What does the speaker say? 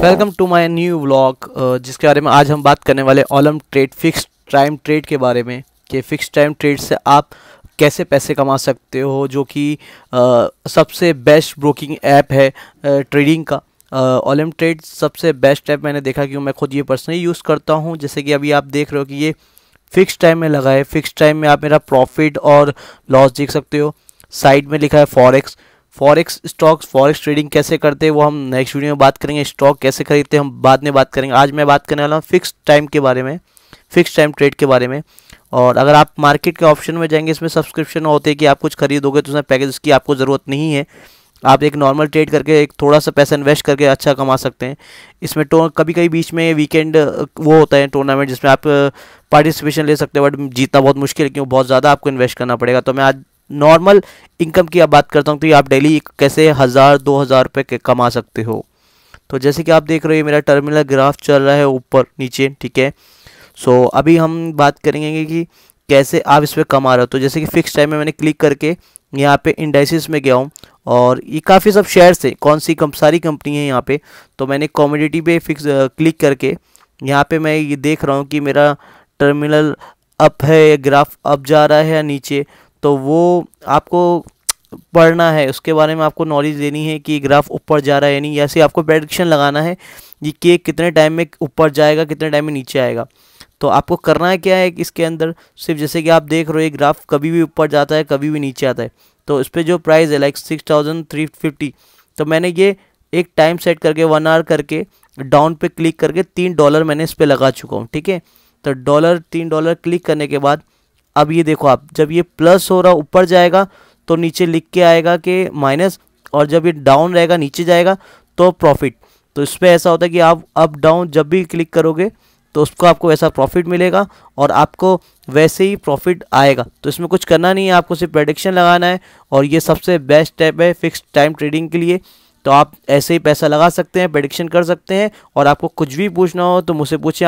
welcome to my new vlog जिसके बारे में आज हम बात करने वाले Olymp trade fix time trade के बारे में कि फ़िक्स टाइम ट्रेड से आप कैसे पैसे कमा सकते हो जो कि uh, सबसे बेस्ट ब्रोकिंग ऐप है ट्रेडिंग uh, का ऑलम uh, ट्रेड सबसे बेस्ट ऐप मैंने देखा क्यों मैं खुद ये पर्सनली यूज़ करता हूँ जैसे कि अभी आप देख रहे हो कि ये फ़िक्स टाइम में लगा है फ़िक्स टाइम में आप मेरा प्रॉफिट और लॉस देख सकते हो साइड में लिखा है forex forex stocks forex trading कैसे करते हैं वो हम नेक्स्ट वीडियो में बात करेंगे स्टॉक कैसे खरीदते हैं हम बाद में बात करेंगे आज मैं बात करने वाला हूँ फिक्स टाइम के बारे में फिक्स टाइम ट्रेड के बारे में और अगर आप मार्केट के ऑप्शन में जाएंगे इसमें सब्सक्रिप्शन होते हैं कि आप कुछ खरीदोगे तो उसमें पैकेज की आपको ज़रूरत नहीं है आप एक नॉर्मल ट्रेड करके एक थोड़ा सा पैसा इन्वेस्ट करके अच्छा कमा सकते हैं इसमें टो तो कभी कभी बीच में वीकेंड वो होता है टूर्नामेंट जिसमें आप पार्टिसिपेशन ले सकते हैं बट जीतना बहुत मुश्किल है क्योंकि बहुत ज़्यादा आपको इन्वेस्ट करना पड़ेगा तो मैं आज नॉर्मल इनकम की आप बात करता हूँ तो ये आप डेली कैसे हज़ार दो हज़ार रुपये कमा सकते हो तो जैसे कि आप देख रहे हो मेरा टर्मिनल ग्राफ चल रहा है ऊपर नीचे ठीक है सो अभी हम बात करेंगे कि कैसे आप इस पर कमा रहे हो तो जैसे कि फिक्स टाइम में मैंने क्लिक करके यहाँ पे इंडाइसिस में गया हूँ और ये काफ़ी सब शेयर्स है कौन सी कम सारी कंपनी है यहाँ पे तो मैंने कॉमोडिटी पे फिक्स क्लिक करके यहाँ पे मैं ये देख रहा हूँ कि मेरा टर्मिनल अप है ग्राफ अप जा रहा है या नीचे तो वो आपको पढ़ना है उसके बारे में आपको नॉलेज देनी है कि ग्राफ ऊपर जा रहा है यानी ऐसे आपको प्रेडिक्शन लगाना है कि केक कितने टाइम में ऊपर जाएगा कितने टाइम में नीचे आएगा तो आपको करना है क्या है कि इसके अंदर सिर्फ जैसे कि आप देख रहे हो ये ग्राफ कभी भी ऊपर जाता है कभी भी नीचे आता है तो इस पर जो प्राइस है like six thousand three fifty तो मैंने ये एक टाइम सेट करके वन आवर करके डाउन पे क्लिक करके तीन डॉलर मैंने इस पर लगा चुका हूँ ठीक है तो डॉलर तीन डॉलर क्लिक करने के बाद अब ये देखो आप जब ये प्लस हो रहा ऊपर जाएगा तो नीचे लिख के आएगा कि माइनस और जब ये डाउन रहेगा नीचे जाएगा तो प्रॉफिट तो इस पर ऐसा होता है कि आप अप डाउन जब भी क्लिक करोगे तो उसको आपको वैसा प्रॉफिट मिलेगा और आपको वैसे ही प्रॉफिट आएगा तो इसमें कुछ करना नहीं है आपको सिर्फ प्रडिक्शन लगाना है और ये सबसे बेस्ट स्टेप है फिक्स टाइम ट्रेडिंग के लिए तो आप ऐसे ही पैसा लगा सकते हैं प्रडिक्शन कर सकते हैं और आपको कुछ भी पूछना हो तो मुझसे पूछें